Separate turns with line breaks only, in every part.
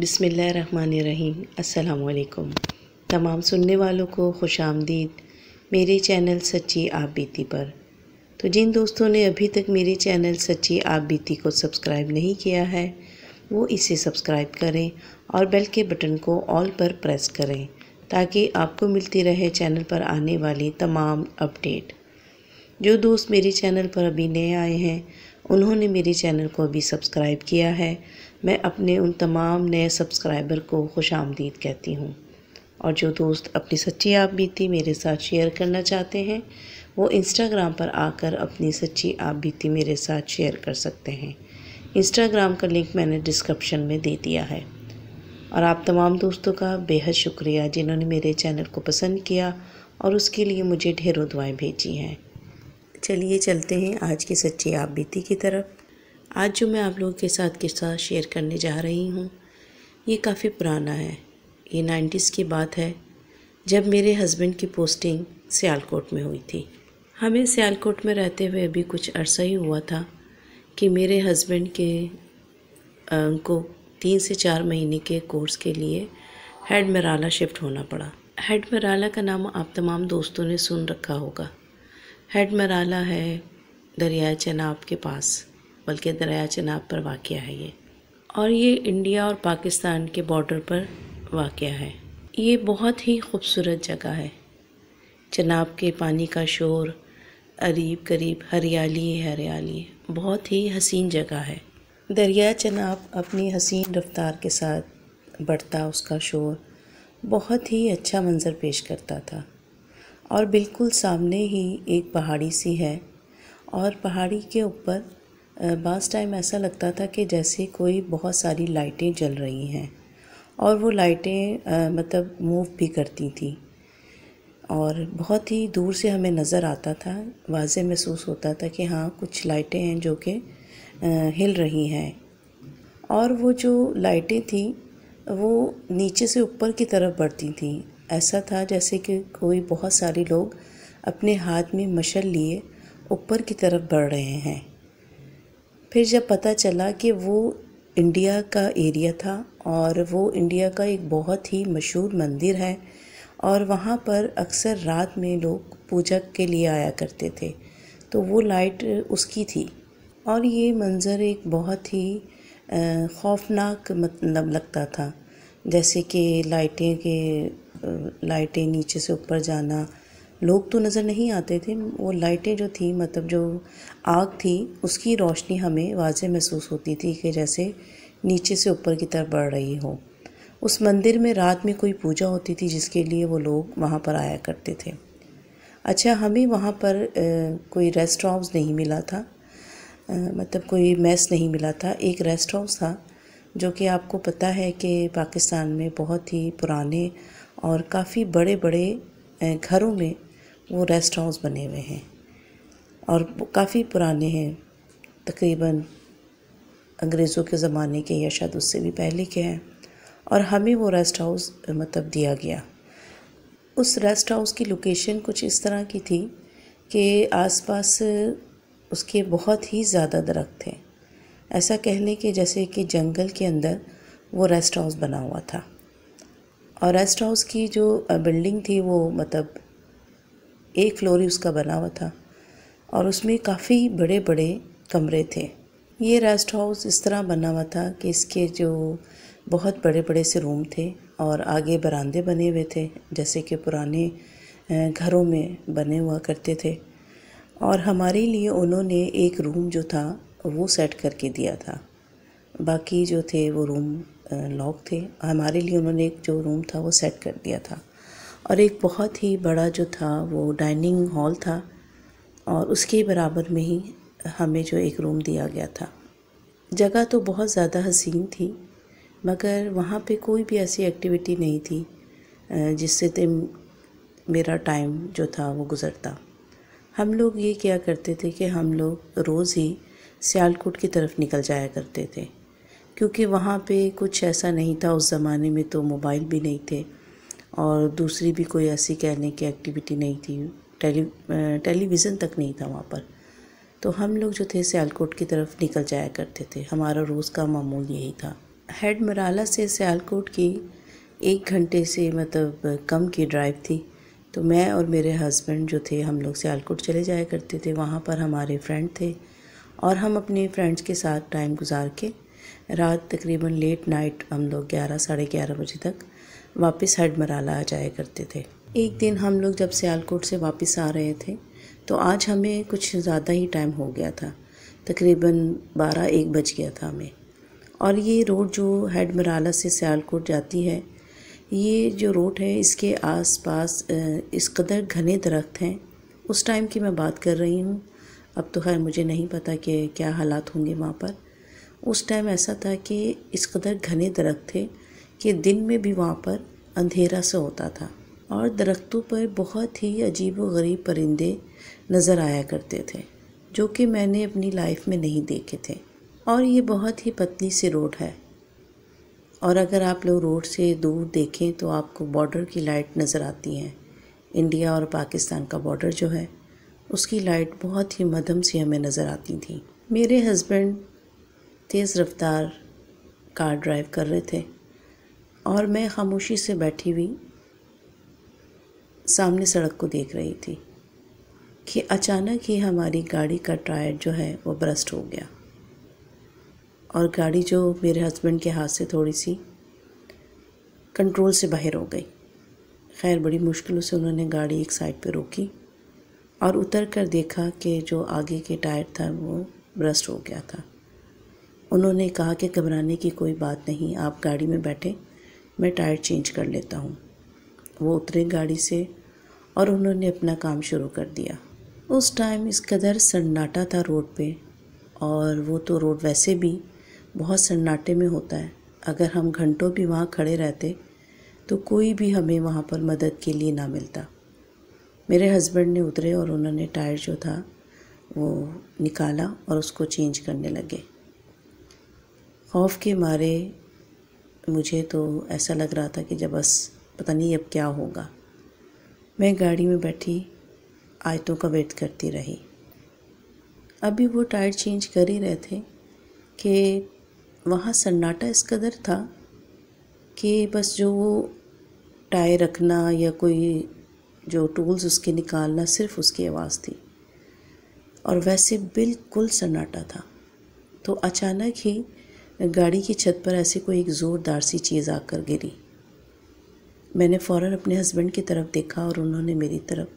बिसमीम् अल्लाम तमाम सुनने वालों को खुश आमदीद मेरे चैनल सच्ची आप बीती पर तो जिन दोस्तों ने अभी तक मेरे चैनल सच्ची आप बीती को सब्सक्राइब नहीं किया है वो इसे सब्सक्राइब करें और बेल के बटन को ऑल पर प्रेस करें ताकि आपको मिलती रहे चैनल पर आने वाली तमाम अपडेट जो दोस्त मेरे चैनल पर अभी नए आए हैं उन्होंने मेरे चैनल को अभी सब्सक्राइब किया है मैं अपने उन तमाम नए सब्सक्राइबर को खुश आमदीद कहती हूँ और जो दोस्त अपनी सच्ची आप बीती मेरे साथ शेयर करना चाहते हैं वो इंस्टाग्राम पर आकर अपनी सच्ची आप बीती मेरे साथ शेयर कर सकते हैं इंस्टाग्राम का लिंक मैंने डिस्क्रिप्शन में दे दिया है और आप तमाम दोस्तों का बेहद शुक्रिया जिन्होंने मेरे चैनल को पसंद किया और उसके लिए मुझे ढेरों दुआएं भेजी हैं चलिए चलते हैं आज की सच्ची आप बीती की तरफ आज जो मैं आप लोगों के साथ किस्सा शेयर करने जा रही हूँ ये काफ़ी पुराना है ये नाइन्टीज़ की बात है जब मेरे हस्बैंड की पोस्टिंग सियालकोट में हुई थी हमें सियालकोट में रहते हुए अभी कुछ अरसा ही हुआ था कि मेरे हस्बैंड के उनको तीन से चार महीने के कोर्स के लिए हेड मराला शिफ्ट होना पड़ा हेड मराला का नाम आप तमाम दोस्तों ने सुन रखा होगा हेड मराला है दरिया चनाब के पास बल्कि दरिया चनाब पर वाक़ है ये और ये इंडिया और पाकिस्तान के बॉर्डर पर वाक़ है ये बहुत ही खूबसूरत जगह है चनाब के पानी का शोर अरीब करीब हरियाली हरियाली बहुत ही हसीन जगह है दरिया चनाब अपनी हसीन रफ्तार के साथ बढ़ता उसका शोर बहुत ही अच्छा मंज़र पेश करता था और बिल्कुल सामने ही एक पहाड़ी सी है और पहाड़ी के ऊपर बास टाइम ऐसा लगता था कि जैसे कोई बहुत सारी लाइटें जल रही हैं और वो लाइटें मतलब मूव भी करती थी और बहुत ही दूर से हमें नज़र आता था वाज महसूस होता था कि हाँ कुछ लाइटें हैं जो कि हिल रही हैं और वो जो लाइटें थी वो नीचे से ऊपर की तरफ बढ़ती थी ऐसा था जैसे कि कोई बहुत सारे लोग अपने हाथ में मशल लिए ऊपर की तरफ बढ़ रहे हैं फिर जब पता चला कि वो इंडिया का एरिया था और वो इंडिया का एक बहुत ही मशहूर मंदिर है और वहाँ पर अक्सर रात में लोग पूजा के लिए आया करते थे तो वो लाइट उसकी थी और ये मंज़र एक बहुत ही खौफनाक मतलब लगता था जैसे कि लाइटें के लाइटें नीचे से ऊपर जाना लोग तो नज़र नहीं आते थे वो लाइटें जो थी मतलब जो आग थी उसकी रोशनी हमें वाजह महसूस होती थी कि जैसे नीचे से ऊपर की तरफ बढ़ रही हो उस मंदिर में रात में कोई पूजा होती थी जिसके लिए वो लोग वहाँ पर आया करते थे अच्छा हमें वहाँ पर ए, कोई रेस्ट हाउस नहीं मिला था ए, मतलब कोई मेस नहीं मिला था एक रेस्ट हाउस था जो कि आपको पता है कि पाकिस्तान में बहुत ही पुराने और काफ़ी बड़े बड़े घरों में वो रेस्ट हाउस बने हुए हैं और काफ़ी पुराने हैं तकरीबन अंग्रेज़ों के ज़माने के या शायद उससे भी पहले के हैं और हमें वो रेस्ट हाउस मतलब दिया गया उस रेस्ट हाउस की लोकेशन कुछ इस तरह की थी कि आसपास उसके बहुत ही ज़्यादा दरख्त थे ऐसा कहने के जैसे कि जंगल के अंदर वो रेस्ट हाउस बना हुआ था और रेस्ट हाउस की जो बिल्डिंग थी वो मतलब एक फ्लोर ही उसका बना हुआ था और उसमें काफ़ी बड़े बड़े कमरे थे ये रेस्ट हाउस इस तरह बना हुआ था कि इसके जो बहुत बड़े बड़े से रूम थे और आगे बरामदे बने हुए थे जैसे कि पुराने घरों में बने हुआ करते थे और हमारे लिए उन्होंने एक रूम जो था वो सेट करके दिया था बाकी जो थे वो रूम लॉक थे हमारे लिए उन्होंने एक जो रूम था वो सेट कर दिया था और एक बहुत ही बड़ा जो था वो डाइनिंग हॉल था और उसके बराबर में ही हमें जो एक रूम दिया गया था जगह तो बहुत ज़्यादा हसीन थी मगर वहाँ पे कोई भी ऐसी एक्टिविटी नहीं थी जिससे तो मेरा टाइम जो था वो गुज़रता हम लोग ये किया करते थे कि हम लोग रोज़ ही सियालकोट की तरफ निकल जाया करते थे क्योंकि वहाँ पे कुछ ऐसा नहीं था उस ज़माने में तो मोबाइल भी नहीं थे और दूसरी भी कोई ऐसी कहने की एक्टिविटी नहीं थी टेली टेलीविज़न तक नहीं था वहाँ पर तो हम लोग जो थे सियालकोट की तरफ निकल जाया करते थे हमारा रोज़ का मामूल यही था हेड मराला से सियालकोट की एक घंटे से मतलब कम की ड्राइव थी तो मैं और मेरे हस्बैंड जो थे हम लोग सियालकोट चले जाया करते थे वहाँ पर हमारे फ्रेंड थे और हम अपने फ्रेंड्स के साथ टाइम गुजार के रात तकरीबन लेट नाइट हम लोग ग्यारह साढ़े ग्यारह बजे तक वापस हडमराला आ जाया करते थे एक दिन हम लोग जब सियालकोट से वापस आ रहे थे तो आज हमें कुछ ज़्यादा ही टाइम हो गया था तकरीबन बारह एक बज गया था हमें और ये रोड जो हेडमराला से सियालकोट जाती है ये जो रोड है इसके आसपास इस कदर घने दरख्त हैं उस टाइम की मैं बात कर रही हूँ अब तो खैर मुझे नहीं पता कि क्या हालात होंगे वहाँ पर उस टाइम ऐसा था कि इस कदर घने दरख्त थे कि दिन में भी वहाँ पर अंधेरा सा होता था और दरख्तों पर बहुत ही अजीब व गरीब परिंदे नज़र आया करते थे जो कि मैंने अपनी लाइफ में नहीं देखे थे और ये बहुत ही पतली सी रोड है और अगर आप लोग रोड से दूर देखें तो आपको बॉर्डर की लाइट नज़र आती हैं इंडिया और पाकिस्तान का बॉर्डर जो है उसकी लाइट बहुत ही मधम सी हमें नज़र आती थी मेरे हस्बैंड तेज़ रफ्तार कार ड्राइव कर रहे थे और मैं खामोशी से बैठी हुई सामने सड़क को देख रही थी कि अचानक ही हमारी गाड़ी का टायर जो है वो ब्रस्ट हो गया और गाड़ी जो मेरे हस्बैंड के हाथ से थोड़ी सी कंट्रोल से बाहर हो गई खैर बड़ी मुश्किलों से उन्होंने गाड़ी एक साइड पे रोकी और उतर कर देखा कि जो आगे के टायर था वो ब्रस्ट हो गया था उन्होंने कहा कि घबराने की कोई बात नहीं आप गाड़ी में बैठे मैं टायर चेंज कर लेता हूँ वो उतरे गाड़ी से और उन्होंने अपना काम शुरू कर दिया उस टाइम इस कदर सन्नाटा था रोड पे और वो तो रोड वैसे भी बहुत सन्नाटे में होता है अगर हम घंटों भी वहाँ खड़े रहते तो कोई भी हमें वहाँ पर मदद के लिए ना मिलता मेरे हस्बैंड ने उतरे और उन्होंने टायर जो था वो निकाला और उसको चेंज करने लगे खौफ के मारे मुझे तो ऐसा लग रहा था कि जब बस पता नहीं अब क्या होगा मैं गाड़ी में बैठी आयतों का वेट करती रही अभी वो टायर चेंज कर ही रहे थे कि वहाँ सन्नाटा इस कदर था कि बस जो वो टायर रखना या कोई जो टूल्स उसके निकालना सिर्फ उसकी आवाज़ थी और वैसे बिल्कुल सन्नाटा था तो अचानक ही गाड़ी की छत पर ऐसी कोई एक ज़ोरदार सी चीज़ आकर गिरी मैंने फ़ौर अपने हस्बैंड की तरफ़ देखा और उन्होंने मेरी तरफ़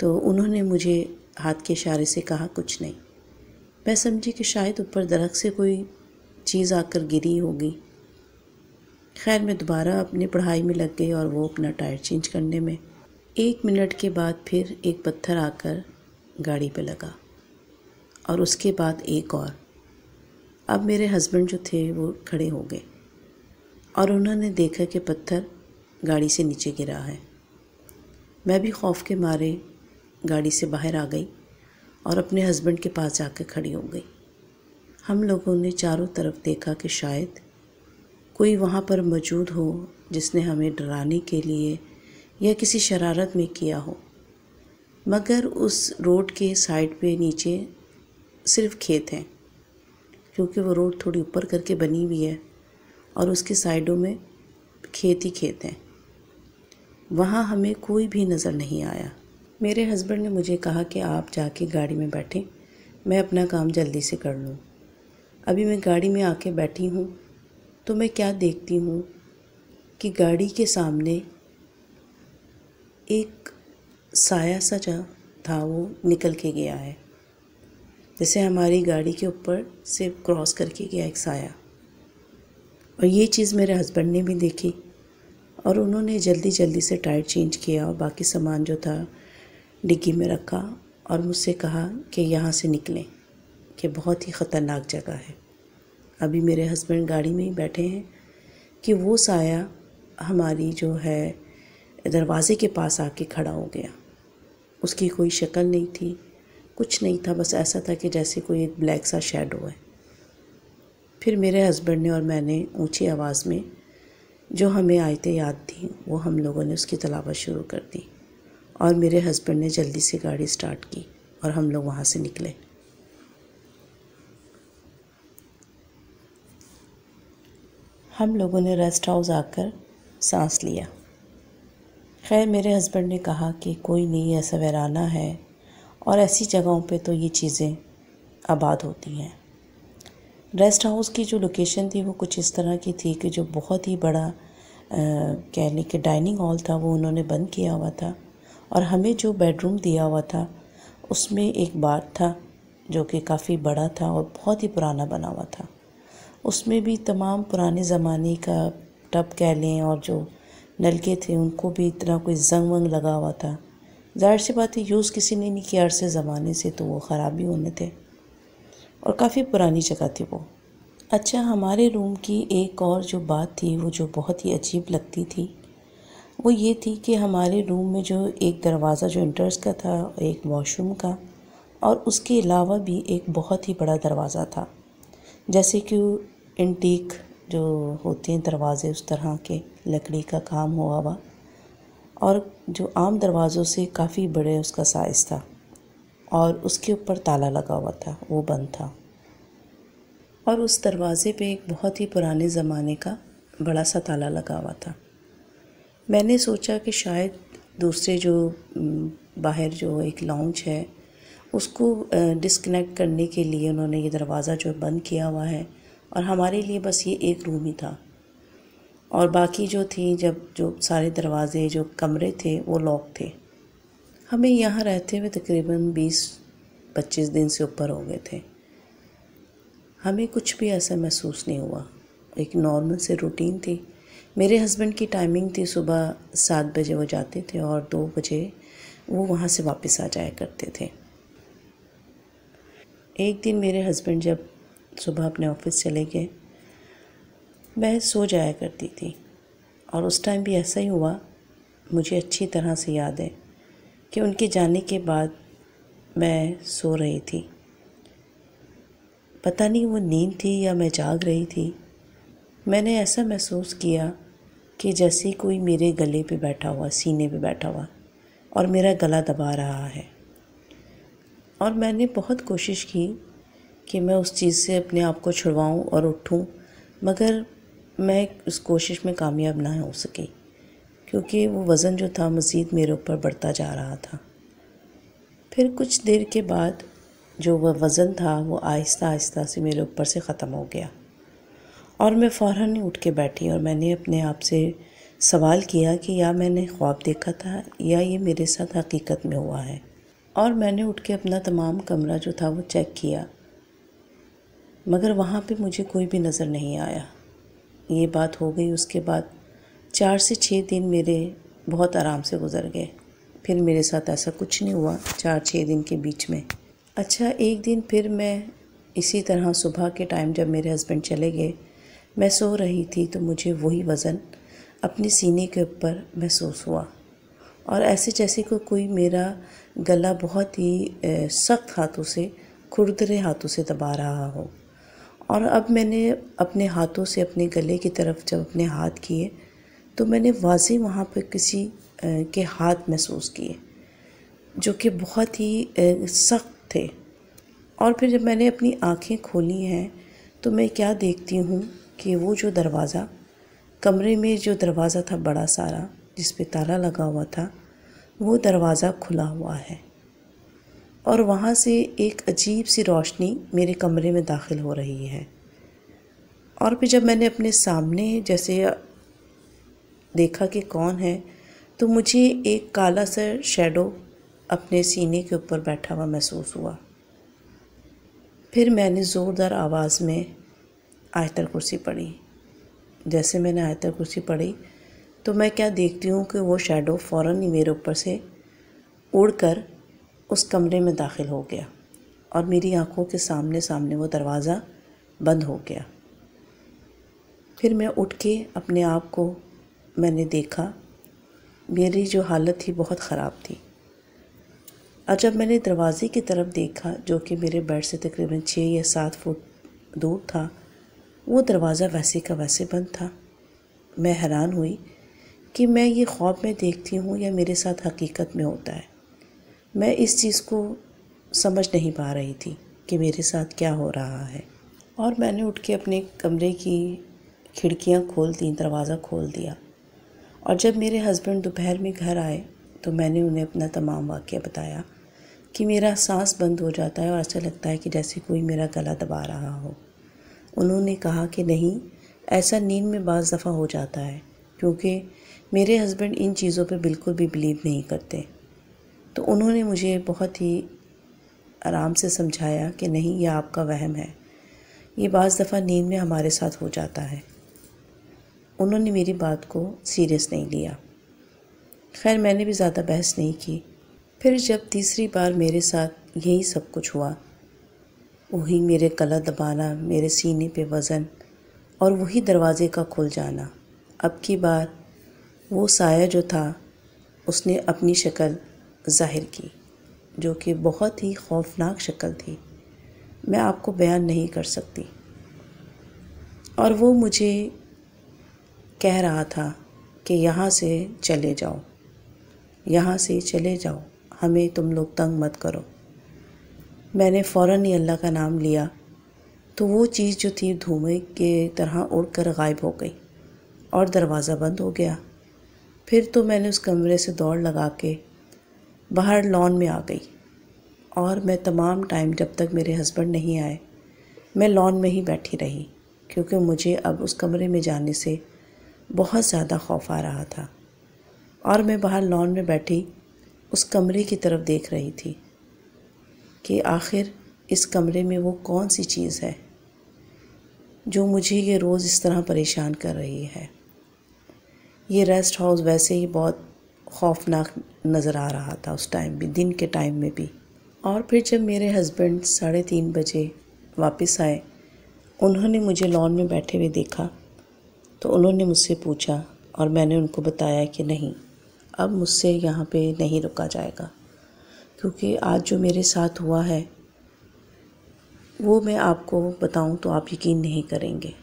तो उन्होंने मुझे हाथ के इशारे से कहा कुछ नहीं मैं समझी कि शायद ऊपर दरख्त से कोई चीज़ आकर गिरी होगी खैर मैं दोबारा अपनी पढ़ाई में लग गई और वो अपना टायर चेंज करने में एक मिनट के बाद फिर एक पत्थर आकर गाड़ी पे लगा और उसके बाद एक और अब मेरे हस्बैंड जो थे वो खड़े हो गए और उन्होंने देखा कि पत्थर गाड़ी से नीचे गिरा है मैं भी खौफ के मारे गाड़ी से बाहर आ गई और अपने हस्बैंड के पास जाकर खड़ी हो गई हम लोगों ने चारों तरफ देखा कि शायद कोई वहाँ पर मौजूद हो जिसने हमें डराने के लिए या किसी शरारत में किया हो मगर उस रोड के साइड पे नीचे सिर्फ खेत हैं क्योंकि वो रोड थोड़ी ऊपर करके बनी हुई है और उसके साइडों में खेत ही खेत हैं वहाँ हमें कोई भी नज़र नहीं आया मेरे हस्बैंड ने मुझे कहा कि आप जाके गाड़ी में बैठें मैं अपना काम जल्दी से कर लूँ अभी मैं गाड़ी में आके बैठी हूँ तो मैं क्या देखती हूँ कि गाड़ी के सामने एक साया सा था वो निकल के गया है जैसे हमारी गाड़ी के ऊपर से क्रॉस करके गया एक साया और ये चीज़ मेरे हस्बैंड ने भी देखी और उन्होंने जल्दी जल्दी से टायर चेंज किया और बाकी सामान जो था डिग्गी में रखा और मुझसे कहा कि यहाँ से निकलें कि बहुत ही ख़तरनाक जगह है अभी मेरे हस्बैंड गाड़ी में ही बैठे हैं कि वो साया हमारी जो है दरवाज़े के पास आके खड़ा हो गया उसकी कोई शक्ल नहीं थी कुछ नहीं था बस ऐसा था कि जैसे कोई एक ब्लैक सा शेडो है फिर मेरे हस्बैंड ने और मैंने ऊंची आवाज़ में जो हमें आयतें याद थी वो हम लोगों ने उसकी तलावत शुरू कर दी और मेरे हस्बैंड ने जल्दी से गाड़ी स्टार्ट की और हम लोग वहाँ से निकले हम लोगों ने रेस्ट हाउस आकर सांस लिया खैर मेरे हस्बैंड ने कहा कि कोई नहीं ऐसा वैराना है और ऐसी जगहों पे तो ये चीज़ें आबाद होती हैं रेस्ट हाउस की जो लोकेशन थी वो कुछ इस तरह की थी कि जो बहुत ही बड़ा कह लें कि डाइनिंग हॉल था वो उन्होंने बंद किया हुआ था और हमें जो बेडरूम दिया हुआ था उसमें एक बार था जो कि काफ़ी बड़ा था और बहुत ही पुराना बना हुआ था उसमें भी तमाम पुराने ज़माने का टब कह लें और जो नलके थे उनको भी इतना कोई जंग वंग लगा हुआ था ज़ाहिर सी बात है यूज़ किसी ने नहीं किया अरसे ज़माने से तो वो ख़राब ही होने थे और काफ़ी पुरानी जगह थी वो अच्छा हमारे रूम की एक और जो बात थी वो जो बहुत ही अजीब लगती थी वो ये थी कि हमारे रूम में जो एक दरवाज़ा जो इंटर्स का था एक वॉशरूम का और उसके अलावा भी एक बहुत ही बड़ा दरवाज़ा था जैसे कि इंटीक जो होते हैं दरवाज़े उस तरह के लकड़ी का काम हुआ हुआ और जो आम दरवाज़ों से काफ़ी बड़े उसका साइज़ था और उसके ऊपर ताला लगा हुआ था वो बंद था और उस दरवाज़े पे एक बहुत ही पुराने ज़माने का बड़ा सा ताला लगा हुआ था मैंने सोचा कि शायद दूसरे जो बाहर जो एक लॉन्च है उसको डिसकनेक्ट करने के लिए उन्होंने ये दरवाज़ा जो बंद किया हुआ है और हमारे लिए बस ये एक रूम ही था और बाकी जो थी जब जो सारे दरवाज़े जो कमरे थे वो लॉक थे हमें यहाँ रहते हुए तकरीबन बीस पच्चीस दिन से ऊपर हो गए थे हमें कुछ भी ऐसा महसूस नहीं हुआ एक नॉर्मल से रूटीन थी मेरे हस्बैंड की टाइमिंग थी सुबह सात बजे वो जाते थे और दो बजे वो वहाँ से वापस आ जाया करते थे एक दिन मेरे हस्बैंड जब सुबह अपने ऑफिस चले गए वह सो जाया करती थी और उस टाइम भी ऐसा ही हुआ मुझे अच्छी तरह से याद है कि उनके जाने के बाद मैं सो रही थी पता नहीं वो नींद थी या मैं जाग रही थी मैंने ऐसा महसूस किया कि जैसे कोई मेरे गले पे बैठा हुआ सीने पे बैठा हुआ और मेरा गला दबा रहा है और मैंने बहुत कोशिश की कि मैं उस चीज़ से अपने आप को छुड़वाऊँ और उठूँ मगर मैं उस कोशिश में कामयाब ना हो सकी क्योंकि वो वज़न जो था मज़ीद मेरे ऊपर बढ़ता जा रहा था फिर कुछ देर के बाद जो वह वज़न था वो आहिस्ता आहिस्ता से मेरे ऊपर से ख़त्म हो गया और मैं फ़ौर ही उठ के बैठी और मैंने अपने आप से सवाल किया कि या मैंने ख्वाब देखा था या ये मेरे साथ हकीकत में हुआ है और मैंने उठ के अपना तमाम कमरा जो था वो चेक किया मगर वहाँ पे मुझे कोई भी नज़र नहीं आया ये बात हो गई उसके बाद चार से छः दिन मेरे बहुत आराम से गुजर गए फिर मेरे साथ ऐसा कुछ नहीं हुआ चार छः दिन के बीच में अच्छा एक दिन फिर मैं इसी तरह सुबह के टाइम जब मेरे हस्बैंड चले गए मैं सो रही थी तो मुझे वही वज़न अपने सीने के ऊपर महसूस हुआ और ऐसे जैसे को कोई मेरा गला बहुत ही सख्त हाथों से खुरदरे हाथों से दबा रहा हो और अब मैंने अपने हाथों से अपने गले की तरफ जब अपने हाथ किए तो मैंने वाजे वहाँ पर किसी के हाथ महसूस किए जो कि बहुत ही सख्त थे और फिर जब मैंने अपनी आँखें खोली हैं तो मैं क्या देखती हूँ कि वो जो दरवाज़ा कमरे में जो दरवाज़ा था बड़ा सारा जिस पे ताला लगा हुआ था वो दरवाज़ा खुला हुआ है और वहाँ से एक अजीब सी रोशनी मेरे कमरे में दाखिल हो रही है और फिर जब मैंने अपने सामने जैसे देखा कि कौन है तो मुझे एक काला सा शेडो अपने सीने के ऊपर बैठा हुआ महसूस हुआ फिर मैंने ज़ोरदार आवाज़ में आयतर कुर्सी पढ़ी जैसे मैंने आयतर कुर्सी पढ़ी तो मैं क्या देखती हूँ कि वो शेडो फ़ौर ही मेरे ऊपर से उड़ कर उस कमरे में दाखिल हो गया और मेरी आंखों के सामने सामने वो दरवाज़ा बंद हो गया फिर मैं उठ के अपने आप को मैंने देखा मेरी जो हालत थी बहुत ख़राब थी और जब मैंने दरवाज़े की तरफ देखा जो कि मेरे बेड से तकरीबन छः या सात फुट दूर था वो दरवाज़ा वैसे का वैसे बंद था मैं हैरान हुई कि मैं ये ख्वाब में देखती हूँ या मेरे साथ हकीकत में होता है मैं इस चीज़ को समझ नहीं पा रही थी कि मेरे साथ क्या हो रहा है और मैंने उठ के अपने कमरे की खिड़कियाँ खोल दी दरवाज़ा खोल दिया और जब मेरे हस्बैंड दोपहर में घर आए तो मैंने उन्हें अपना तमाम वाक्य बताया कि मेरा सांस बंद हो जाता है और ऐसा लगता है कि जैसे कोई मेरा गला दबा रहा हो उन्होंने कहा कि नहीं ऐसा नींद में बाज़ दफ़ा हो जाता है क्योंकि मेरे हस्बैंड इन चीज़ों पे बिल्कुल भी बिलीव नहीं करते तो उन्होंने मुझे बहुत ही आराम से समझाया कि नहीं यह आपका वहम है ये बज़ दफ़ा नींद में हमारे साथ हो जाता है उन्होंने मेरी बात को सीरियस नहीं लिया खैर मैंने भी ज़्यादा बहस नहीं की फिर जब तीसरी बार मेरे साथ यही सब कुछ हुआ वही मेरे गला दबाना मेरे सीने पे वज़न और वही दरवाज़े का खुल जाना अब की बार वो साया जो था उसने अपनी शक्ल ज़ाहिर की जो कि बहुत ही खौफनाक शक्ल थी मैं आपको बयान नहीं कर सकती और वो मुझे कह रहा था कि यहाँ से चले जाओ यहाँ से चले जाओ हमें तुम लोग तंग मत करो मैंने फ़ौर ही अल्लाह का नाम लिया तो वो चीज़ जो थी धुएँ के तरह उड़कर गायब हो गई और दरवाज़ा बंद हो गया फिर तो मैंने उस कमरे से दौड़ लगा के बाहर लॉन में आ गई और मैं तमाम टाइम जब तक मेरे हस्बैंड नहीं आए मैं लॉन में ही बैठी रही क्योंकि मुझे अब उस कमरे में जाने से बहुत ज़्यादा खौफ आ रहा था और मैं बाहर लॉन में बैठी उस कमरे की तरफ देख रही थी कि आखिर इस कमरे में वो कौन सी चीज़ है जो मुझे ये रोज़ इस तरह परेशान कर रही है ये रेस्ट हाउस वैसे ही बहुत खौफनाक नज़र आ रहा था उस टाइम भी दिन के टाइम में भी और फिर जब मेरे हस्बैंड साढ़े तीन बजे वापस आए उन्होंने मुझे लॉन में बैठे हुए देखा तो उन्होंने मुझसे पूछा और मैंने उनको बताया कि नहीं अब मुझसे यहाँ पे नहीं रुका जाएगा क्योंकि आज जो मेरे साथ हुआ है वो मैं आपको बताऊं तो आप यकीन नहीं करेंगे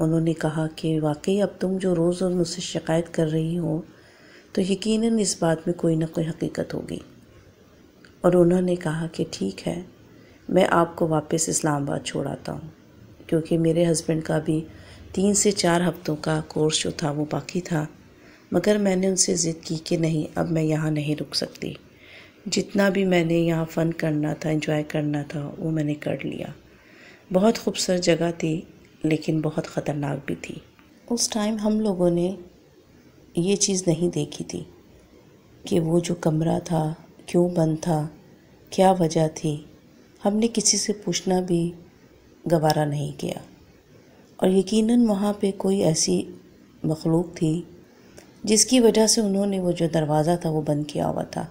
उन्होंने कहा कि वाकई अब तुम जो रोज़ और मुझसे शिकायत कर रही हो तो यकीनन इस बात में कोई ना कोई हकीकत होगी और उन्होंने कहा कि ठीक है मैं आपको वापस इस्लामाबाद छोड़ाता हूँ क्योंकि मेरे हस्बैंड का भी तीन से चार हफ्तों का कोर्स जो था वो बाकी था मगर मैंने उनसे ज़िद की कि नहीं अब मैं यहाँ नहीं रुक सकती जितना भी मैंने यहाँ फ़न करना था इंजॉय करना था वो मैंने कर लिया बहुत खूबसूरत जगह थी लेकिन बहुत ख़तरनाक भी थी उस टाइम हम लोगों ने ये चीज़ नहीं देखी थी कि वो जो कमरा था क्यों बंद था क्या वजह थी हमने किसी से पूछना भी गवारा नहीं किया और यकीनन वहाँ पे कोई ऐसी मखलूक थी जिसकी वजह से उन्होंने वो जो दरवाज़ा था वो बंद किया हुआ था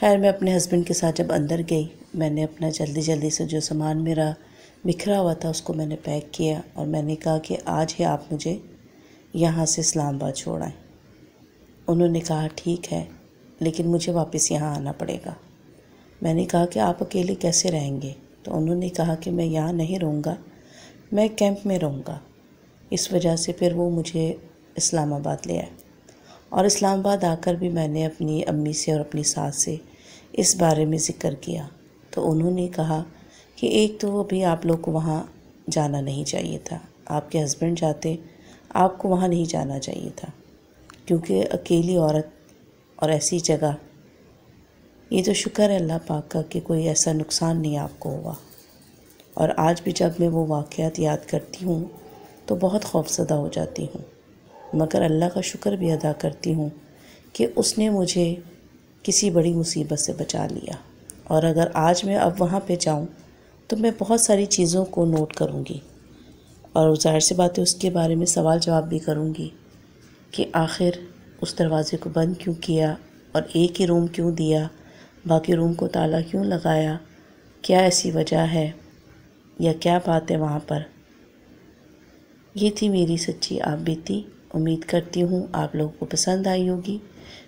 खैर मैं अपने हस्बैंड के साथ जब अंदर गई मैंने अपना जल्दी जल्दी से जो सामान मेरा बिखरा हुआ था उसको मैंने पैक किया और मैंने कहा कि आज ही आप मुझे यहाँ से इस्लामाबाद छोड़ आए उन्होंने कहा ठीक है लेकिन मुझे वापस यहाँ आना पड़ेगा मैंने कहा कि आप अकेले कैसे रहेंगे तो उन्होंने कहा कि मैं यहाँ नहीं रहूँगा मैं कैंप में रहूँगा इस वजह से फिर वो मुझे इस्लामाबाद ले आए और इस्लामाबाद आकर भी मैंने अपनी अम्मी से और अपनी सास से इस बारे में ज़िक्र किया तो उन्होंने कहा कि एक तो अभी आप लोग को वहाँ जाना नहीं चाहिए था आपके हस्बैंड जाते आपको वहाँ नहीं जाना चाहिए था क्योंकि अकेली औरत और ऐसी जगह ये तो शुक्र है अल्लाह पाक का कि कोई ऐसा नुकसान नहीं आपको हुआ और आज भी जब मैं वो वाक़ात याद करती हूँ तो बहुत खौफजदा हो जाती हूँ मगर अल्लाह का शुक्र भी अदा करती हूँ कि उसने मुझे किसी बड़ी मुसीबत से बचा लिया और अगर आज मैं अब वहाँ पे जाऊँ तो मैं बहुत सारी चीज़ों को नोट करूँगी और जाहिर सी बात है उसके बारे में सवाल जवाब भी करूँगी कि आखिर उस दरवाज़े को बंद क्यों किया और एक ही रूम क्यों दिया बाकी रूम को ताला क्यों लगाया क्या ऐसी वजह है या क्या बात है वहाँ पर ये थी मेरी सच्ची आप बीती उम्मीद करती हूँ आप लोगों को पसंद आई होगी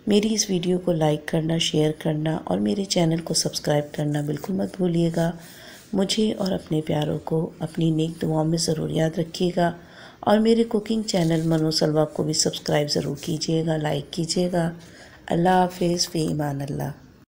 मेरी इस वीडियो को लाइक करना शेयर करना और मेरे चैनल को सब्सक्राइब करना बिल्कुल मत भूलिएगा मुझे और अपने प्यारों को अपनी नेक दुआओं में ज़रूर याद रखिएगा और मेरे कुकिंग चैनल मनोसलवा को भी सब्सक्राइब ज़रूर कीजिएगा लाइक कीजिएगा अल्लाह हाफिज़ फ़ी ईमान अल्लाह